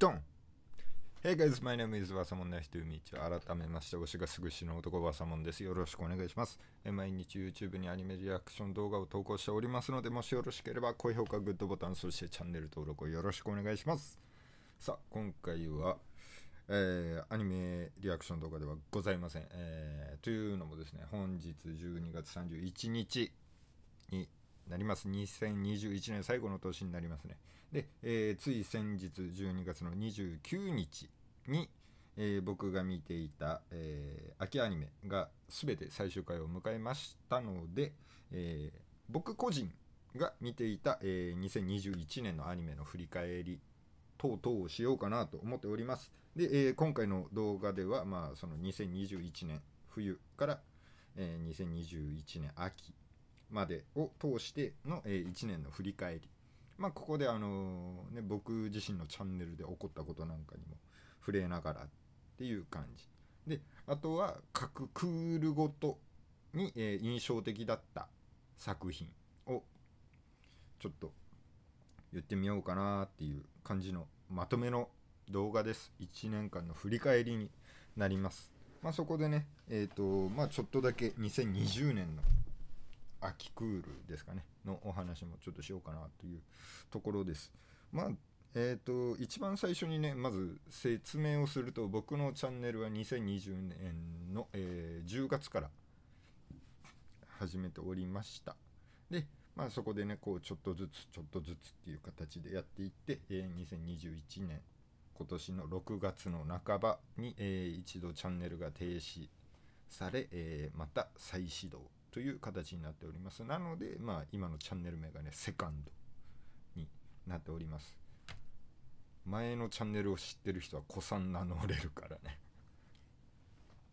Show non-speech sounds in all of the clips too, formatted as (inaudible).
ドン Hey guys, my name is わさもんなひとゆみち改めまして、推しがすぐ死の男わさもんです。よろしくお願いします。毎日 YouTube にアニメリアクション動画を投稿しておりますので、もしよろしければ高評価、グッドボタン、そしてチャンネル登録をよろしくお願いします。さあ、今回は、えー、アニメリアクション動画ではございません。えー、というのもですね、本日12月31日に、なります。2021年最後の年になりますね。で、えー、つい先日12月の29日に、えー、僕が見ていた、えー、秋アニメが全て最終回を迎えましたので、えー、僕個人が見ていた、えー、2021年のアニメの振り返り等々をしようかなと思っております。で、えー、今回の動画では、まあ、その2021年冬から、えー、2021年秋までを通しての、え1年の振り返り。まあ、ここで、あのね、僕自身のチャンネルで起こったことなんかにも触れながらっていう感じ。で、あとは各クールごとに、え印象的だった作品をちょっと言ってみようかなっていう感じのまとめの動画です。1年間の振り返りになります。まあ、そこでね、えっ、ー、と、まあ、ちょっとだけ2020年の秋クールですかね、のお話もちょっとしようかなというところです。まあ、えっ、ー、と、一番最初にね、まず説明をすると、僕のチャンネルは2020年の、えー、10月から始めておりました。で、まあそこでね、こう、ちょっとずつ、ちょっとずつっていう形でやっていって、えー、2021年、今年の6月の半ばに、えー、一度チャンネルが停止され、えー、また再始動という形になっております。なので、まあ、今のチャンネル名がね、セカンドになっております。前のチャンネルを知ってる人は子さん名乗れるからね。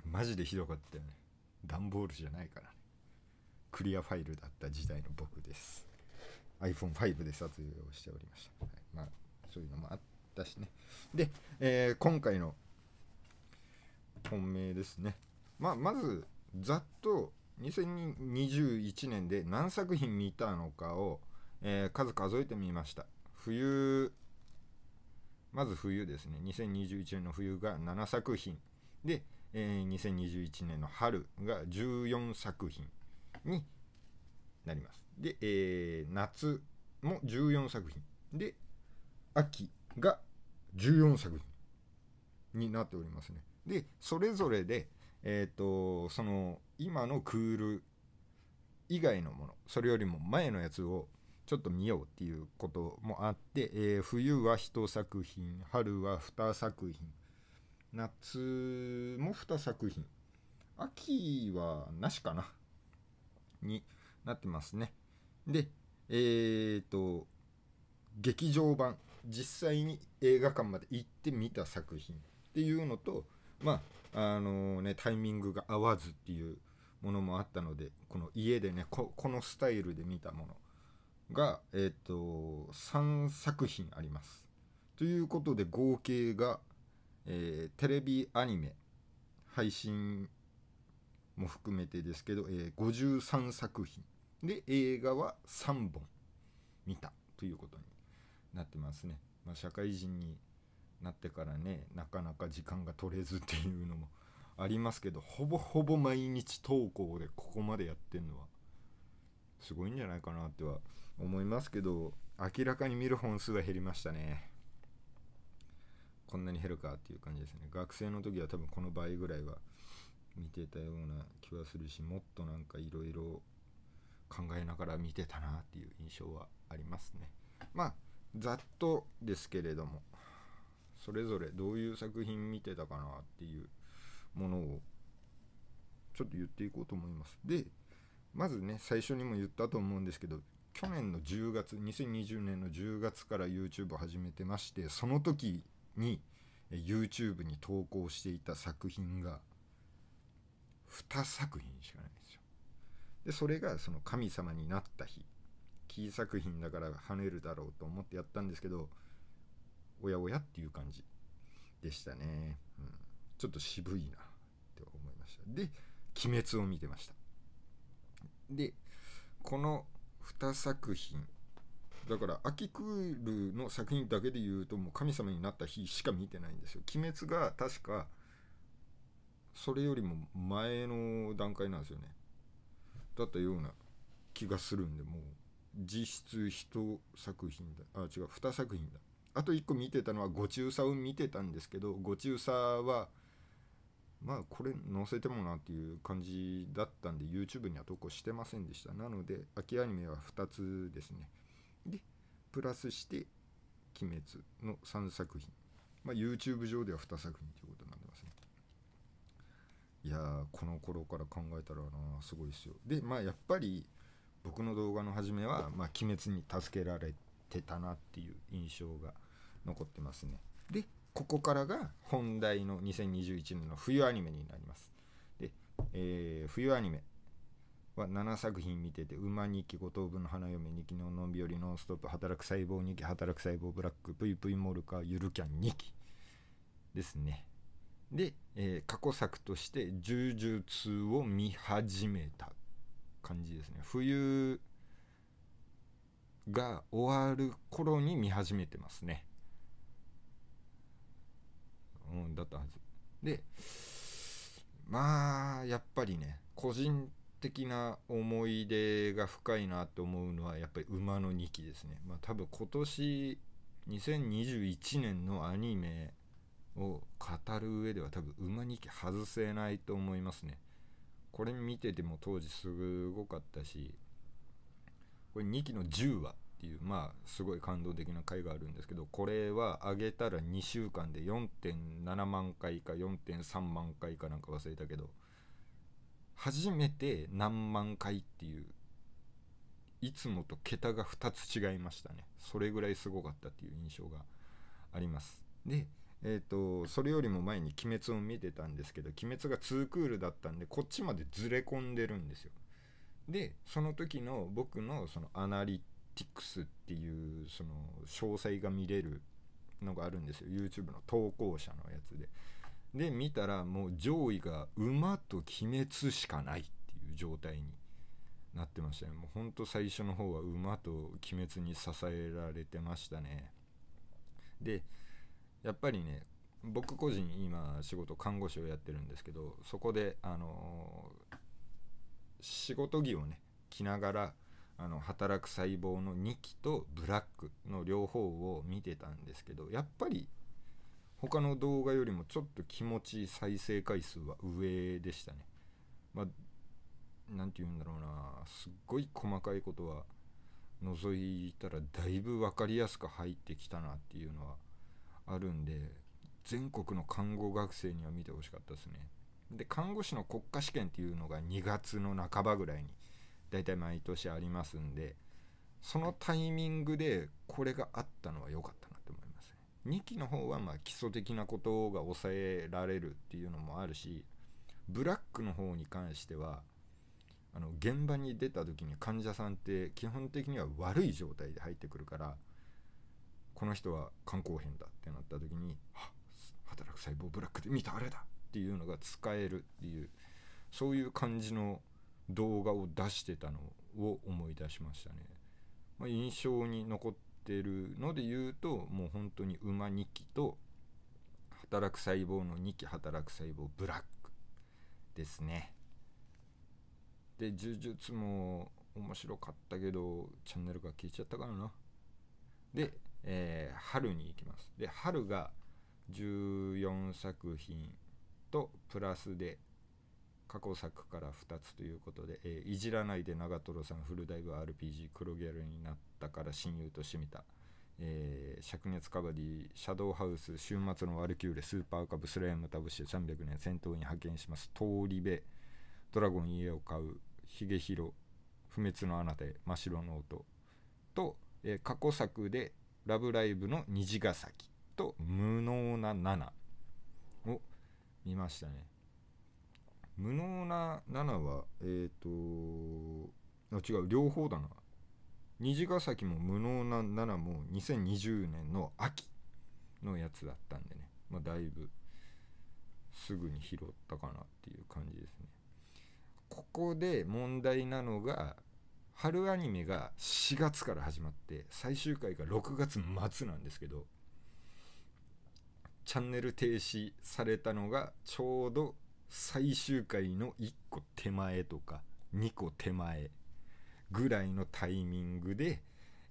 マジでひどかったよね。段ボールじゃないからね。クリアファイルだった時代の僕です。iPhone5 で撮影をしておりました。はい、まあ、そういうのもあったしね。で、えー、今回の本命ですね。まあ、まず、ざっと2021年で何作品見たのかを、えー、数数えてみました。冬、まず冬ですね。2021年の冬が7作品。で、えー、2021年の春が14作品になります。で、えー、夏も14作品。で、秋が14作品になっておりますね。で、それぞれで、えっ、ー、と、その今のクール以外のものそれよりも前のやつをちょっと見ようっていうこともあって、えー、冬は1作品春は2作品夏も2作品秋はなしかなになってますねでえー、っと劇場版実際に映画館まで行って見た作品っていうのとまああのー、ねタイミングが合わずっていうものもあったのでこの家でねこのスタイルで見たものが、えっ、ー、と3作品あります。ということで合計が、えー、テレビアニメ配信も含めてですけど、えー、53作品で映画は3本見たということになってますね。まあ、社会人になってからねなかなか時間が取れずっていうのもありますけどほぼほぼ毎日投稿でここまでやってんのはすごいんじゃないかなっては思いますけど明らかに見る本数は減りましたねこんなに減るかっていう感じですね学生の時は多分この倍ぐらいは見てたような気はするしもっとなんかいろいろ考えながら見てたなっていう印象はありますねまあざっとですけれどもそれぞれどういう作品見てたかなっていうものをちょっと言っていこうと思います。でまずね最初にも言ったと思うんですけど去年の10月2020年の10月から YouTube を始めてましてその時に YouTube に投稿していた作品が2作品しかないんですよ。でそれがその神様になった日キー作品だから跳ねるだろうと思ってやったんですけどおやおやっていう感じでしたね。うん、ちょっと渋いな。で「鬼滅」を見てましたでこの2作品だから秋クールの作品だけで言うともう神様になった日しか見てないんですよ鬼滅が確かそれよりも前の段階なんですよねだったような気がするんでもう実質1作品だあ違う2作品だあと1個見てたのは「ご中佐」を見てたんですけど「ご中佐」は「まあこれ載せてもなっていう感じだったんで YouTube には投稿してませんでしたなので秋アニメは2つですねでプラスして「鬼滅」の3作品、まあ、YouTube 上では2作品ということになってますねいやーこの頃から考えたらなすごいですよでまあやっぱり僕の動画の初めは「まあ、鬼滅」に助けられてたなっていう印象が残ってますねここからが本題の2021年の冬アニメになります。で、えー、冬アニメは7作品見てて、馬2期、五等分の花嫁、2期ののんびより、ノンストップ、働く細胞2期、働く細胞ブラック、ぷいぷいモルカー、ゆるキャン2期ですね。で、えー、過去作として柔術を見始めた感じですね。冬が終わる頃に見始めてますね。うん、だったはず。で、まあ、やっぱりね、個人的な思い出が深いなと思うのは、やっぱり馬の2期ですね。まあ、多分今年、2021年のアニメを語る上では多分馬2期外せないと思いますね。これ見てても当時すごかったし、これ2期の10話。っていうまあすごい感動的な回があるんですけどこれは上げたら2週間で4.7万回か4.3万回かなんか忘れたけど初めて何万回っていういつもと桁が2つ違いましたねそれぐらいすごかったっていう印象がありますでえーと、それよりも前に「鬼滅」を見てたんですけど「鬼滅」が2クールだったんでこっちまでずれ込んでるんですよでその時の僕のそのアナリティクスっていうその詳細が見れるのがあるんですよ YouTube の投稿者のやつでで見たらもう上位が馬と鬼滅しかないっていう状態になってましたねもうほんと最初の方は馬と鬼滅に支えられてましたねでやっぱりね僕個人今仕事看護師をやってるんですけどそこであのー、仕事着をね着ながらあの働く細胞の2期とブラックの両方を見てたんですけどやっぱり他の動画よりもちょっと気持ちいい再生回数は上でしたね。まあ、何て言うんだろうな、すっごい細かいことは覗いたらだいぶ分かりやすく入ってきたなっていうのはあるんで、全国の看護学生には見てほしかったですね。で、看護師の国家試験っていうのが2月の半ばぐらいに大体毎年ありますんでそのタイミングでこれがあったのは良かったなって思いますね2期の方はま基礎的なことが抑えられるっていうのもあるしブラックの方に関してはあの現場に出た時に患者さんって基本的には悪い状態で入ってくるからこの人は肝硬変だってなった時に働く細胞ブラックで見たあれだっていうのが使えるっていうそういう感じの動画を出してたのを思い出しましたね。まあ、印象に残ってるので言うともう本当に馬2期と働く細胞の2期働く細胞ブラックですね。で呪術も面白かったけどチャンネルが消えちゃったからな。で、えー、春に行きます。で春が14作品とプラスで過去作から2つということで「えー、いじらないで長瀞さんフルダイブ RPG 黒ギャルになったから親友としてみた」えー「灼熱カバディシャドウハウス週末のワルキューレスーパーカブスライムタブシ300年戦闘に派遣します」「通り部」「ドラゴン家を買う」「ヒゲヒロ」「不滅のあなたへ」「真っ白の音」と、えー、過去作で「ラブライブ!」の虹ヶ崎と「無能な7」を見ましたね。無能な7は、えっ、ー、と、あ、違う、両方だな。虹ヶ崎も無能な7も2020年の秋のやつだったんでね、まあ、だいぶすぐに拾ったかなっていう感じですね。ここで問題なのが、春アニメが4月から始まって、最終回が6月末なんですけど、チャンネル停止されたのがちょうど最終回の1個手前とか2個手前ぐらいのタイミングで、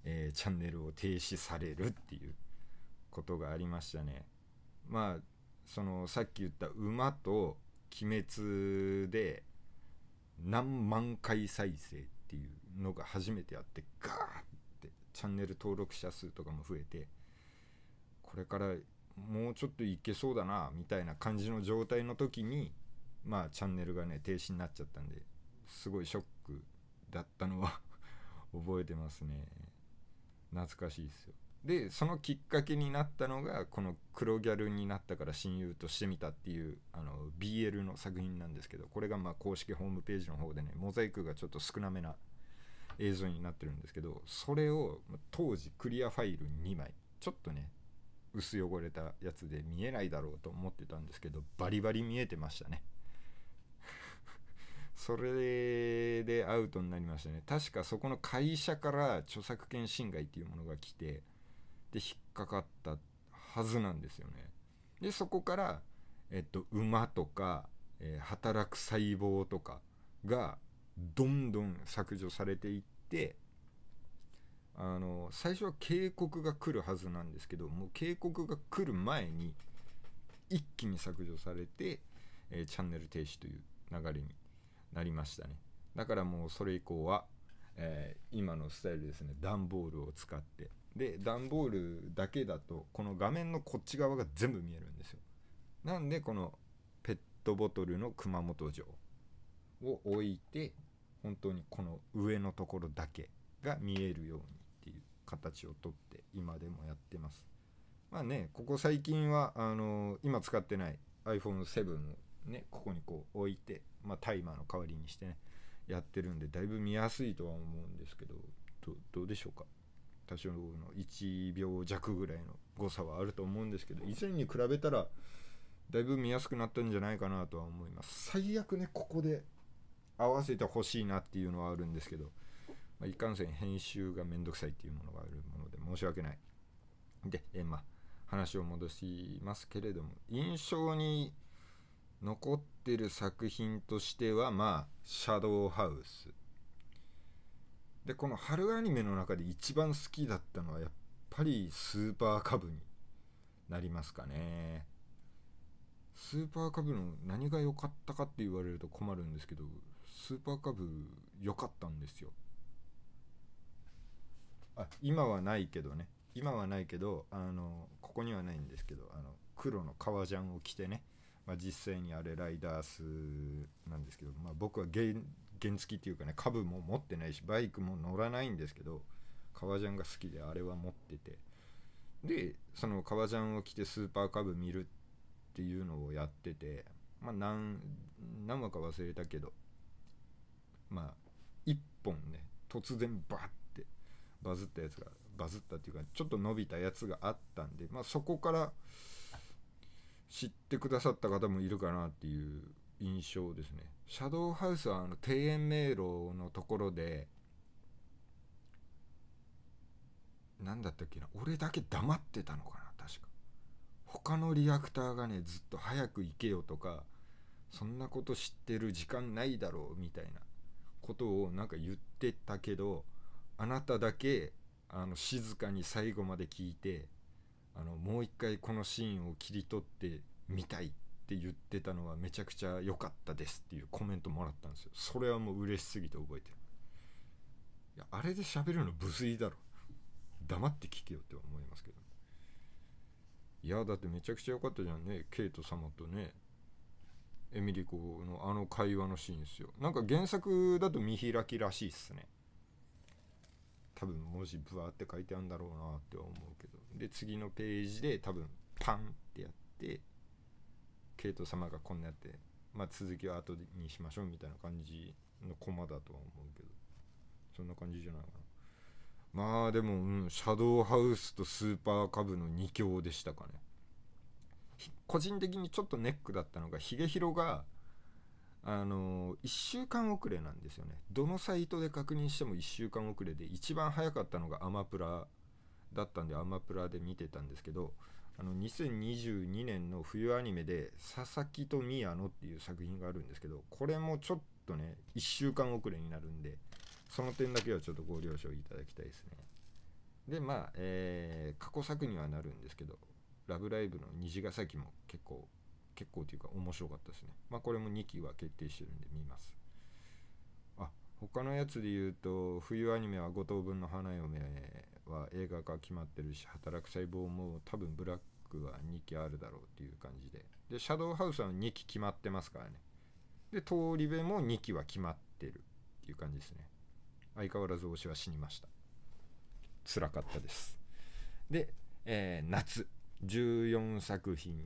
えー、チャンネルを停止されるっていうことがありましたね。まあそのさっき言った馬と鬼滅で何万回再生っていうのが初めてあってガーってチャンネル登録者数とかも増えてこれからもうちょっといけそうだなみたいな感じの状態の時にまあチャンネルがね停止になっちゃったんですごいショックだったのは (laughs) 覚えてますね懐かしいですよでそのきっかけになったのがこの「黒ギャルになったから親友としてみた」っていうあの BL の作品なんですけどこれがま公式ホームページの方でねモザイクがちょっと少なめな映像になってるんですけどそれを当時クリアファイル2枚ちょっとね薄汚れたやつで見えないだろうと思ってたんですけどバリバリ見えてましたね。それでアウトになりましたね確かそこの会社から著作権侵害っていうものが来てで引っかかったはずなんですよねでそこからえっと馬とか、えー、働く細胞とかがどんどん削除されていってあの最初は警告が来るはずなんですけどもう警告が来る前に一気に削除されて、えー、チャンネル停止という流れになりましたねだからもうそれ以降は、えー、今のスタイルですね段ボールを使ってで段ボールだけだとこの画面のこっち側が全部見えるんですよなんでこのペットボトルの熊本城を置いて本当にこの上のところだけが見えるようにっていう形をとって今でもやってますまあねここ最近はあのー、今使ってない iPhone7 をねここにこう置いて、まあ、タイマーの代わりにしてねやってるんでだいぶ見やすいとは思うんですけどどうでしょうか多少の1秒弱ぐらいの誤差はあると思うんですけど以前に比べたらだいぶ見やすくなったんじゃないかなとは思います最悪ねここで合わせてほしいなっていうのはあるんですけど、まあ、いかんせん編集がめんどくさいっていうものがあるもので申し訳ないでえまあ話を戻しますけれども印象に残ってる作品としてはまあ「シャドウハウス」でこの春アニメの中で一番好きだったのはやっぱりスーパーカブになりますかねスーパーカブの何が良かったかって言われると困るんですけどスーパーカブ良かったんですよあ今はないけどね今はないけどあのここにはないんですけどあの黒の革ジャンを着てねまあ、実際にあれライダースなんですけど、まあ、僕は原付っていうかね株も持ってないしバイクも乗らないんですけど革ジャンが好きであれは持っててでその革ジャンを着てスーパーカブ見るっていうのをやっててまあ何何話か忘れたけどまあ1本ね突然バッてバズったやつがバズったっていうかちょっと伸びたやつがあったんでまあそこから知ってくださった方もいるかなっていう印象ですね。シャドウハウスはあの庭園迷路のところで何だったっけな俺だけ黙ってたのかな確か他のリアクターがねずっと早く行けよとかそんなこと知ってる時間ないだろうみたいなことをなんか言ってたけどあなただけあの静かに最後まで聞いてあのもう一回このシーンを切り取ってみたいって言ってたのはめちゃくちゃ良かったですっていうコメントもらったんですよそれはもう嬉しすぎて覚えてるいやあれで喋るの無粋だろ黙って聞けよっては思いますけど、いやだってめちゃくちゃ良かったじゃんねケイト様とねエミリコのあの会話のシーンですよなんか原作だと見開きらしいっすね多分文字ブワーって書いてあるんだろうなって思うけどで次のページで多分パンってやってケイト様がこんなやってまあ続きは後にしましょうみたいな感じのコマだとは思うけどそんな感じじゃないかなまあでも、うん、シャドウハウスとスーパーカブの2強でしたかね個人的にちょっとネックだったのがヒゲヒロがあの1週間遅れなんですよねどのサイトで確認しても1週間遅れで一番早かったのがアマプラだったんでアマプラで見てたんですけどあの2022年の冬アニメで「佐々木と宮野」っていう作品があるんですけどこれもちょっとね1週間遅れになるんでその点だけはちょっとご了承いただきたいですねでまあ、えー、過去作にはなるんですけど「ラブライブ!」の虹ヶ咲も結構結構というか面白かったですね。まあこれも2期は決定してるんで見ます。あ、他のやつで言うと、冬アニメは5等分の花嫁は映画化決まってるし、働く細胞も多分ブラックは2期あるだろうっていう感じで。で、シャドウハウスは2期決まってますからね。で、通り部も2期は決まってるっていう感じですね。相変わらず推しは死にました。辛かったです。で、えー、夏。14作品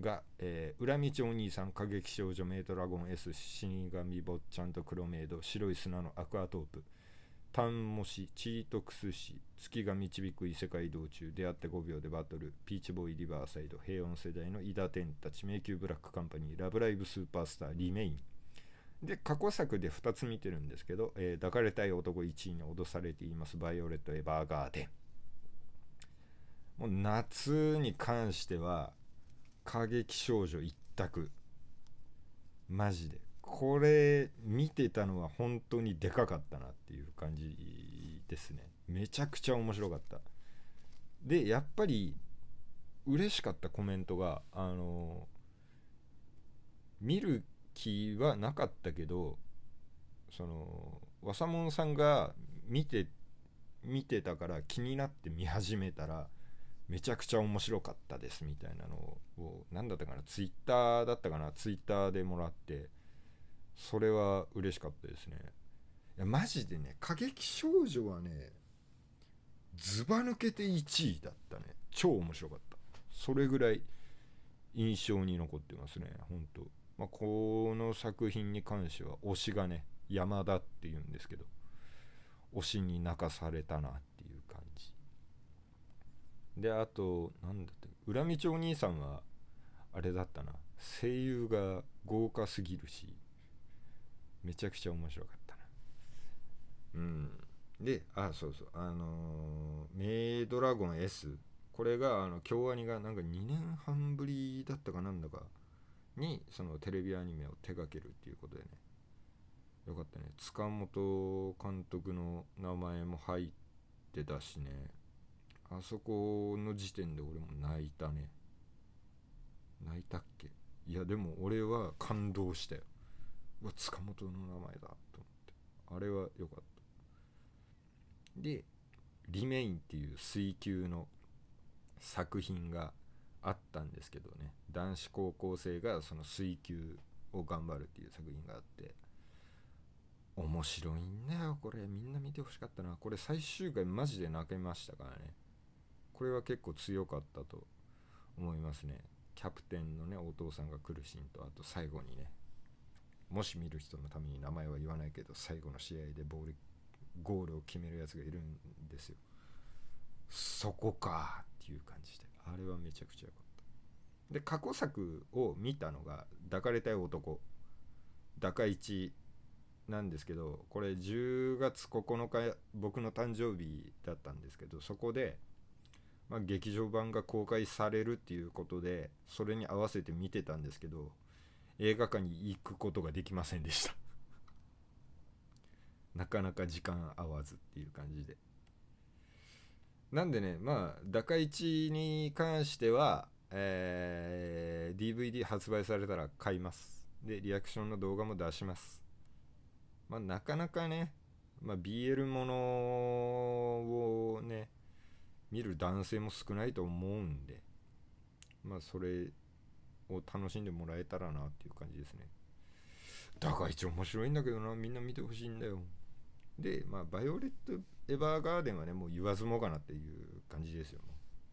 が、えー、裏道お兄さん、過激少女、メイドラゴン S、死神坊ちゃんと黒メイド、白い砂のアクアトープ、タンモシ、チートクスシ、月が導く異世界道中、出会って5秒でバトル、ピーチボーイリバーサイド、平穏世代の伊田天たち、迷宮ブラックカンパニー、ラブライブスーパースター、リメイン。で、過去作で2つ見てるんですけど、えー、抱かれたい男1位に脅されています、バイオレット・エヴァーガーデン。もう夏に関しては、過激少女一択マジでこれ見てたのは本当にでかかったなっていう感じですねめちゃくちゃ面白かったでやっぱり嬉しかったコメントがあの見る気はなかったけどそのわさもんさんが見て見てたから気になって見始めたらめちゃくちゃ面白かったですみたいなのを何だったかなツイッターだったかなツイッターでもらってそれは嬉しかったですねいやマジでね過激少女はねずば抜けて1位だったね超面白かったそれぐらい印象に残ってますね本当まあ、この作品に関しては推しがね山田っていうんですけど推しに泣かされたなっであと何だって裏道お兄さんはあれだったな声優が豪華すぎるしめちゃくちゃ面白かったなうんであそうそうあのー、メイドラゴン S これがあの京アニがなんか2年半ぶりだったかなんだかにそのテレビアニメを手掛けるっていうことでねよかったね塚本監督の名前も入ってたしねあそこの時点で俺も泣いたね泣いたっけいやでも俺は感動したようわ塚本の名前だと思ってあれは良かったで「リメイン」っていう水球の作品があったんですけどね男子高校生がその水球を頑張るっていう作品があって面白いんだよこれみんな見てほしかったなこれ最終回マジで泣けましたからねこれは結構強かったと思いますねキャプテンのねお父さんが来るシーンとあと最後にねもし見る人のために名前は言わないけど最後の試合でボールゴールを決めるやつがいるんですよそこかっていう感じであれはめちゃくちゃ良かったで過去作を見たのが「抱かれたい男」「抱か一」なんですけどこれ10月9日僕の誕生日だったんですけどそこでまあ、劇場版が公開されるっていうことでそれに合わせて見てたんですけど映画館に行くことができませんでした (laughs) なかなか時間合わずっていう感じでなんでねまあ「ダカイチ」に関しては、えー、DVD 発売されたら買いますでリアクションの動画も出しますまあなかなかね、まあ、BL ものをね見る男性も少ないと思うんで、まあ、それを楽しんでもらえたらなっていう感じですね。だから一応面白いんだけどな、みんな見てほしいんだよ。で、まあ、バイオレット・エヴァーガーデンはね、もう言わずもがなっていう感じですよ。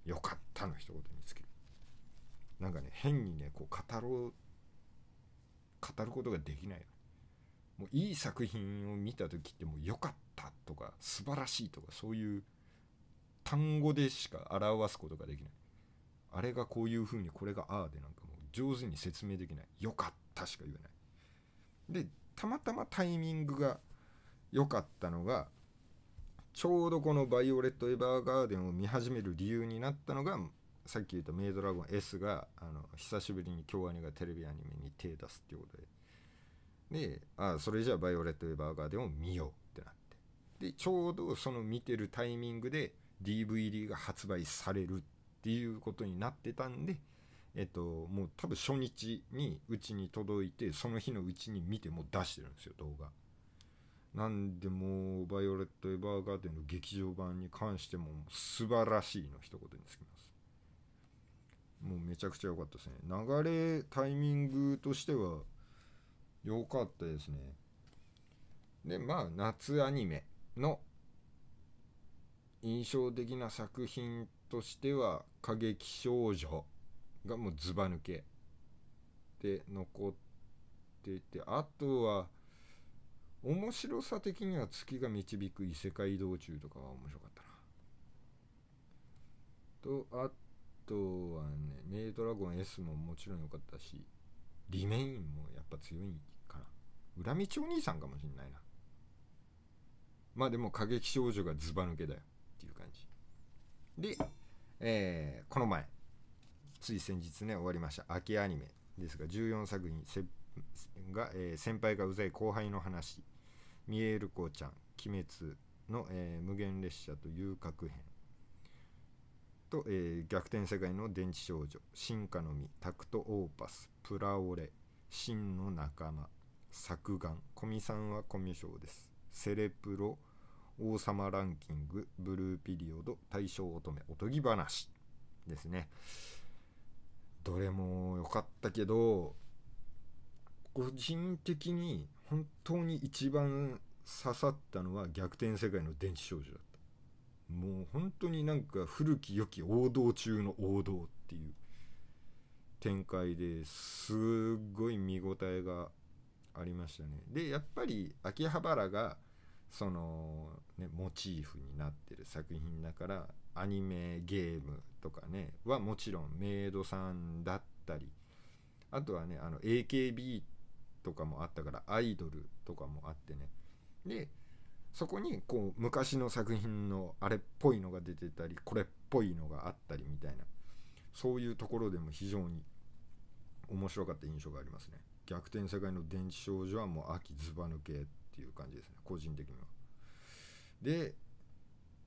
よかったの一言につける。なんかね、変にね、こう語ろう、語ることができない。もういい作品を見た時ってもう良かったとか素晴らしいとかそういう単語でしか表すことができないあれがこういうふうにこれがああでなんかもう上手に説明できないよかったしか言えないでたまたまタイミングが良かったのがちょうどこの「バイオレット・エヴァーガーデン」を見始める理由になったのがさっき言った「メイドラゴン S が」の久しぶりに京アニがテレビアニメに手出すってことでで、あそれじゃあバイオレット・エヴァーガーデンを見ようってなって。で、ちょうどその見てるタイミングで、DVD が発売されるっていうことになってたんで、えっと、もう多分初日にうちに届いて、その日のうちに見てもう出してるんですよ、動画。なんでもう、バイオレット・エヴァーガーデンの劇場版に関しても素晴らしいの一言につきます。もうめちゃくちゃ良かったですね。流れ、タイミングとしては良かったですね。で、まあ、夏アニメの印象的な作品としては「過激少女」がもうずば抜けで残っててあとは面白さ的には月が導く異世界移動中とかは面白かったな。とあとはね「メイドラゴン S」ももちろん良かったし「リメイン」もやっぱ強いかな。みちお兄さんかもしんないな。まあでも過激少女がずば抜けだよ。っていう感じで、えー、この前つい先日ね終わりました秋アニメですが14作品せが、えー、先輩がうざい後輩の話「見えるこうちゃん鬼滅の」えー、無限列車と遊郭編」と、えー、逆転世界の電池少女」「進化の実」「タクトオーパス」「プラオレ」「真の仲間」「作眼」「コ見さんはコミュ障です」「セレプロ」「王様ランキング、ブルーピリオド、大正乙女、おとぎ話ですね。どれも良かったけど、個人的に本当に一番刺さったのは逆転世界の電池少女だった。もう本当になんか古き良き王道中の王道っていう展開ですっごい見応えがありましたね。で、やっぱり秋葉原がその、ね、モチーフになってる作品だからアニメゲームとかねはもちろんメイドさんだったりあとはねあの AKB とかもあったからアイドルとかもあってねでそこにこう昔の作品のあれっぽいのが出てたりこれっぽいのがあったりみたいなそういうところでも非常に面白かった印象がありますね。逆転世界の電池少女はもう秋ずば抜けっていう感じですね個人的にはで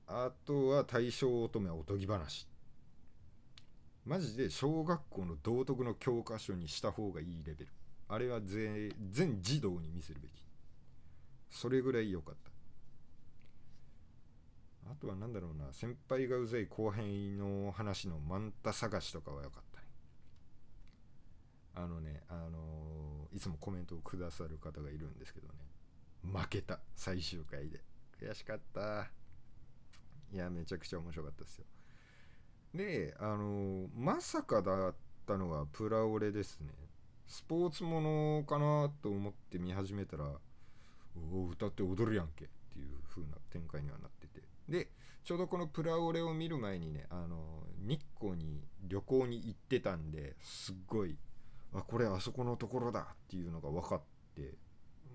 あとは大正乙女おとぎ話マジで小学校の道徳の教科書にした方がいいレベルあれは全全児童に見せるべきそれぐらい良かったあとは何だろうな、先輩がうぜい後輩の話のマンタ探しとかは良かったね。あのね、あのー、いつもコメントをくださる方がいるんですけどね、負けた最終回で悔しかったいやめちゃくちゃ面白かったですよであのまさかだったのがプラオレですねスポーツものかなと思って見始めたらお歌って踊るやんけっていう風な展開にはなっててでちょうどこのプラオレを見る前にねあの日光に旅行に行ってたんですっごいあこれあそこのところだっていうのが分かって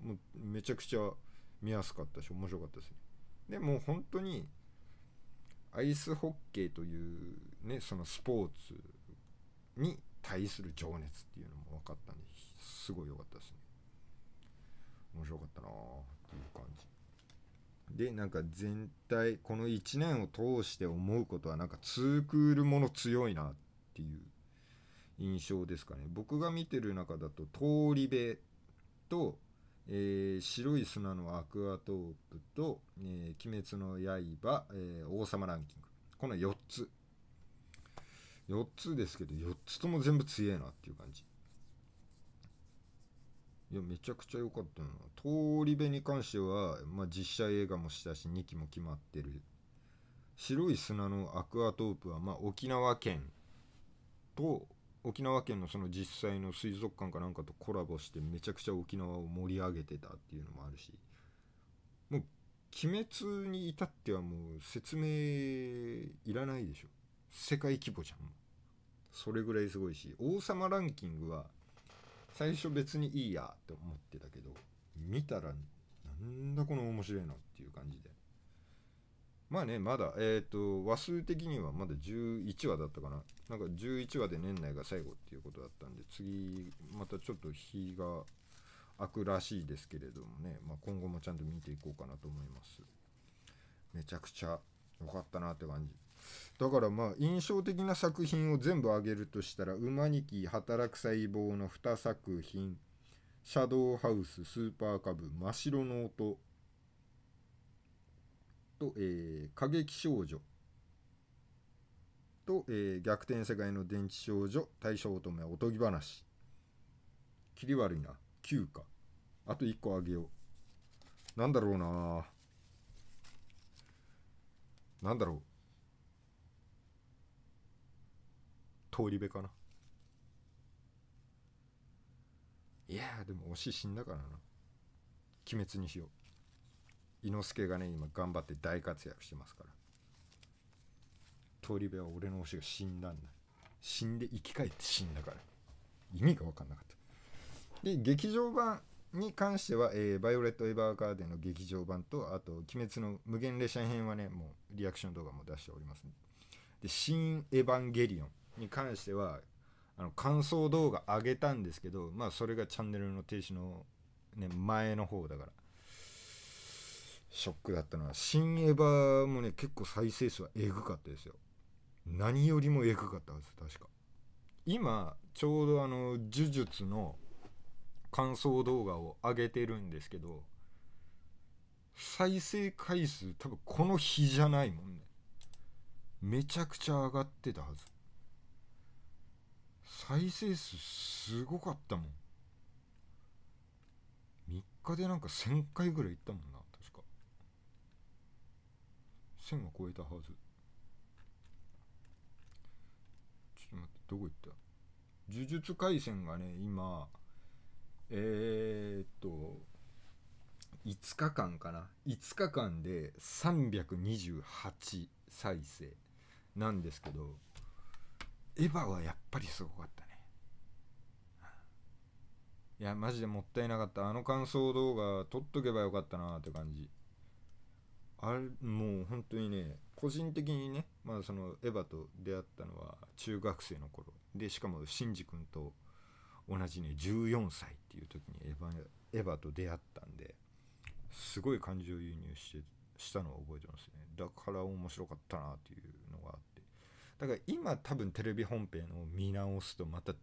もうめちゃくちゃ見やすかったし面白かったですねでもう本当にアイスホッケーというねそのスポーツに対する情熱っていうのも分かったんですごい良かったですね面白かったなあっていう感じでなんか全体この1年を通して思うことはなんか2クールもの強いなっていう印象ですかね僕が見てる中だと「通り部」とえー、白い砂のアクアトープと、えー、鬼滅の刃、えー、王様ランキング。この4つ。4つですけど、4つとも全部強えなっていう感じ。いや、めちゃくちゃ良かったな。通り部に関しては、まあ、実写映画もしたし、2期も決まってる。白い砂のアクアトープは、まあ、沖縄県と、沖縄県のその実際の水族館かなんかとコラボしてめちゃくちゃ沖縄を盛り上げてたっていうのもあるしもう鬼滅に至ってはもう説明いらないでしょ世界規模じゃんそれぐらいすごいし王様ランキングは最初別にいいやって思ってたけど見たらなんだこの面白いのっていう感じでまあね、まだ、えっ、ー、と、話数的にはまだ11話だったかな。なんか11話で年内が最後っていうことだったんで、次、またちょっと日が開くらしいですけれどもね、まあ、今後もちゃんと見ていこうかなと思います。めちゃくちゃ良かったなって感じ。だからまあ印象的な作品を全部挙げるとしたら「馬にき働く細胞」の2作品「シャドウハウススーパーカブ」「真白の音」と、えー、過激少女と、えー、逆転世界の電池少女、大正乙女おとぎ話。切り悪いな。9か。あと1個あげよう。なんだろうななんだろう。通り部かな。いやでも推し死んだからな。鬼滅にしよう。伊之助がね今頑張って大活躍してますから通り部は俺の推しが死んだんだ死んで生き返って死んだから意味が分かんなかったで劇場版に関しては、えー、バイオレット・エヴァーガーデンの劇場版と、あと、鬼滅の無限列車編はね、もうリアクション動画も出しております、ね、で、新エヴァンゲリオンに関しては、あの感想動画上げたんですけど、まあ、それがチャンネルの停止の、ね、前の方だから、ショックだったのは「新エヴァ」もね結構再生数はえぐかったですよ何よりもえぐかったはず確か今ちょうどあの呪術の感想動画を上げてるんですけど再生回数多分この日じゃないもんねめちゃくちゃ上がってたはず再生数すごかったもん3日でなんか1000回ぐらいいったもんな1000は超えたはずちょっと待ってどこ行った呪術廻戦がね今えー、っと5日間かな5日間で328再生なんですけどエヴァはやっぱりすごかったねいやマジでもったいなかったあの感想動画撮っとけばよかったなって感じあれもう本当にね個人的にね、まあ、そのエヴァと出会ったのは中学生の頃でしかもシンジ君と同じね14歳っていう時にエヴァエヴァと出会ったんですごい感情輸入してしたのを覚えてますねだから面白かったなっていうのがあってだから今多分テレビ本編を見直すとまた違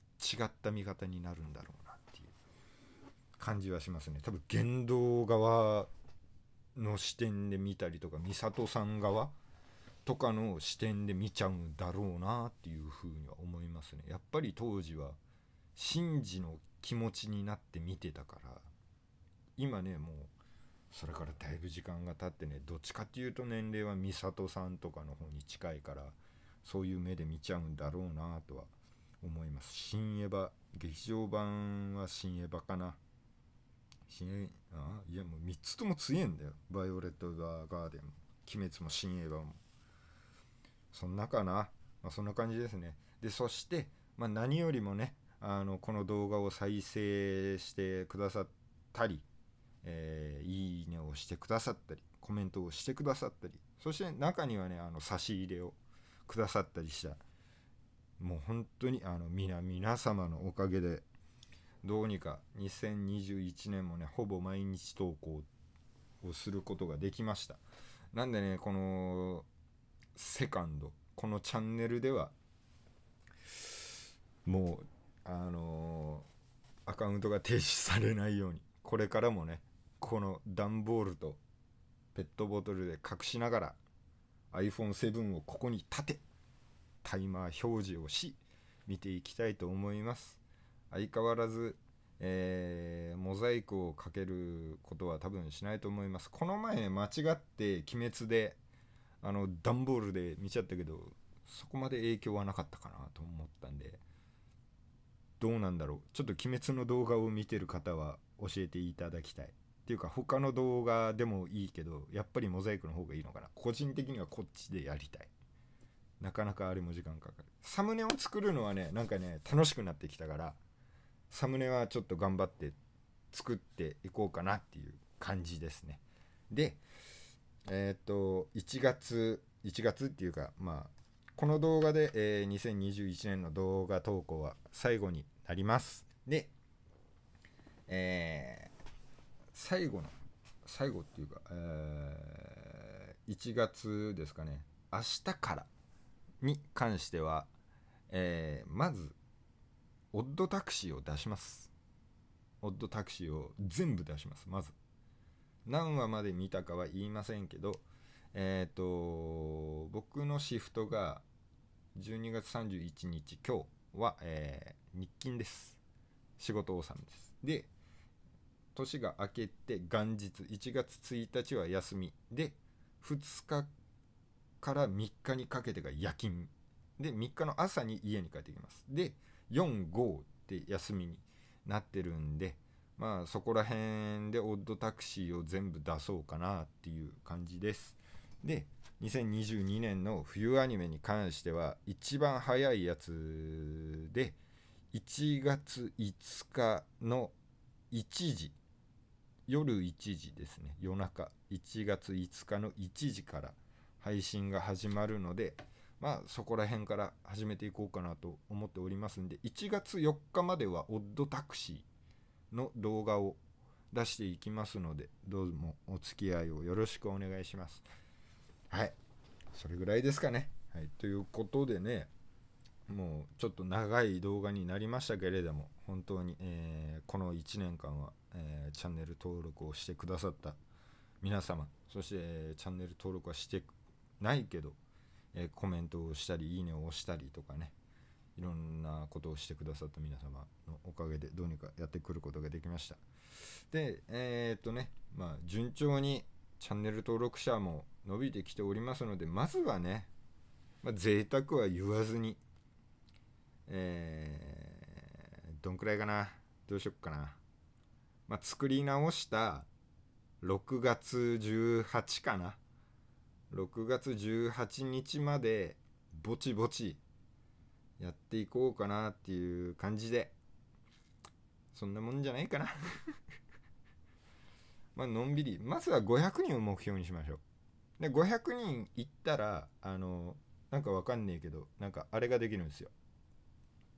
った見方になるんだろうなっていう感じはしますね多分言動側の視点で見たりとか美里さん側とかの視点で見ちゃうんだろうなっていうふうには思いますね。やっぱり当時は真治の気持ちになって見てたから今ねもうそれからだいぶ時間が経ってねどっちかっていうと年齢は美里さんとかの方に近いからそういう目で見ちゃうんだろうなとは思います。新エヴァ劇場版は新エヴァかな。新あいやもう3つとも強えんだよバイオレット・ザ・ガーデンも鬼滅も新映画もそんなかな、まあ、そんな感じですねでそして、まあ、何よりもねあのこの動画を再生してくださったり、えー、いいねをしてくださったりコメントをしてくださったりそして中にはねあの差し入れをくださったりしたもう本当にあの皆皆様のおかげでどうにか2021年もね、ほぼ毎日投稿をすることができました。なんでね、この、セカンド、このチャンネルでは、もう、あのー、アカウントが停止されないように、これからもね、この段ボールとペットボトルで隠しながら iPhone7 をここに立て、タイマー表示をし、見ていきたいと思います。相変わらず、えー、モザイクをかけることは多分しないと思います。この前、間違って鬼滅で、あの、段ボールで見ちゃったけど、そこまで影響はなかったかなと思ったんで、どうなんだろう。ちょっと鬼滅の動画を見てる方は教えていただきたい。っていうか、他の動画でもいいけど、やっぱりモザイクの方がいいのかな。個人的にはこっちでやりたい。なかなかあれも時間かかる。サムネを作るのはね、なんかね、楽しくなってきたから、サムネはちょっと頑張って作っていこうかなっていう感じですね。で、えっ、ー、と、1月、1月っていうか、まあ、この動画で、えー、2021年の動画投稿は最後になります。で、えー、最後の、最後っていうか、えー、1月ですかね、明日からに関しては、えー、まず、オッドタクシーを出します。オッドタクシーを全部出します、まず。何話まで見たかは言いませんけど、えっ、ー、と、僕のシフトが12月31日、今日は、えー、日勤です。仕事納めです。で、年が明けて元日、1月1日は休み。で、2日から3日にかけてが夜勤。で、3日の朝に家に帰ってきます。で、45って休みになってるんで、まあそこら辺でオッドタクシーを全部出そうかなっていう感じです。で、2022年の冬アニメに関しては一番早いやつで1月5日の1時夜1時ですね夜中1月5日の1時から配信が始まるのでまあ、そこら辺から始めていこうかなと思っておりますんで、1月4日まではオッドタクシーの動画を出していきますので、どうもお付き合いをよろしくお願いします。はい。それぐらいですかね。はい。ということでね、もうちょっと長い動画になりましたけれども、本当に、えー、この1年間は、えー、チャンネル登録をしてくださった皆様、そして、えー、チャンネル登録はしてないけど、えコメントをしたりいいねを押したりとかねいろんなことをしてくださった皆様のおかげでどうにかやってくることができましたでえー、っとねまあ順調にチャンネル登録者も伸びてきておりますのでまずはね、まあ、贅沢は言わずにえー、どんくらいかなどうしよっかなまあ作り直した6月18かな6月18日までぼちぼちやっていこうかなっていう感じでそんなもんじゃないかな (laughs) まあのんびりまずは500人を目標にしましょうで500人いったらあのなんかわかんねえけどなんかあれができるんですよ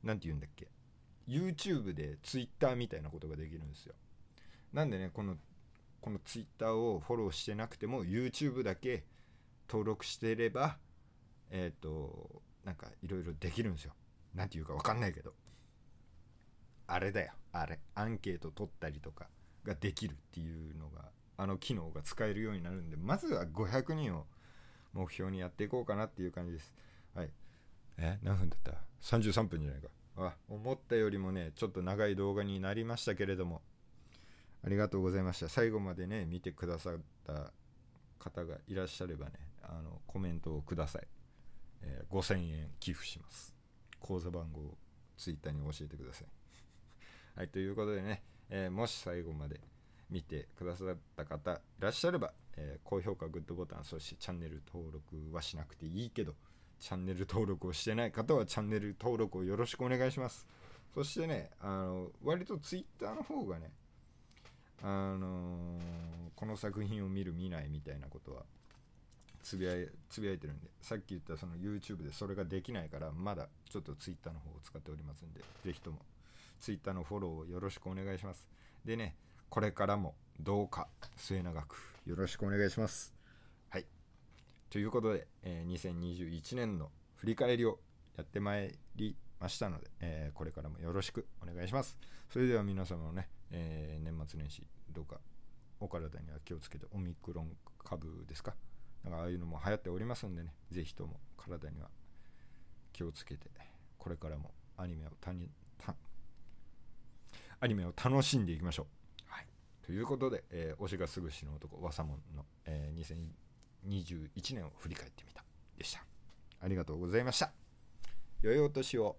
何て言うんだっけ YouTube で Twitter みたいなことができるんですよなんでねこのこの Twitter をフォローしてなくても YouTube だけ登録していればえっ、ー、となんかいろいろできるんですよ何て言うか分かんないけどあれだよあれアンケート取ったりとかができるっていうのがあの機能が使えるようになるんでまずは500人を目標にやっていこうかなっていう感じですはいえ何分だった33分じゃないかあ思ったよりもねちょっと長い動画になりましたけれどもありがとうございました最後までね見てくださった方がいらっしゃればねあのコメントをください、えー、5000円寄付します口座番号をツイッターに教えてください (laughs) はいということでね、えー、もし最後まで見てくださった方いらっしゃれば、えー、高評価グッドボタンそしてチャンネル登録はしなくていいけどチャンネル登録をしてない方はチャンネル登録をよろしくお願いしますそしてねあの割とツイッターの方がねあのー、この作品を見る見ないみたいなことはつぶやいつぶやいてるんでさっき言ったその YouTube でそれができないからまだちょっと Twitter の方を使っておりますんで是非とも Twitter のフォローをよろしくお願いしますでねこれからもどうか末永くよろしくお願いしますはいということで、えー、2021年の振り返りをやってまいりましたので、えー、これからもよろしくお願いしますそれでは皆様のね、えー、年末年始どうかお体には気をつけてオミクロン株ですかなんかああいうのも流行っておりますんでね、ぜひとも体には気をつけて、これからもアニメをたにたアニメを楽しんでいきましょう。はい、ということで、えー、推しがすぐ死ぬ男、わさもんの、えー、2021年を振り返ってみたでした。ありがとうございました。良いお年を。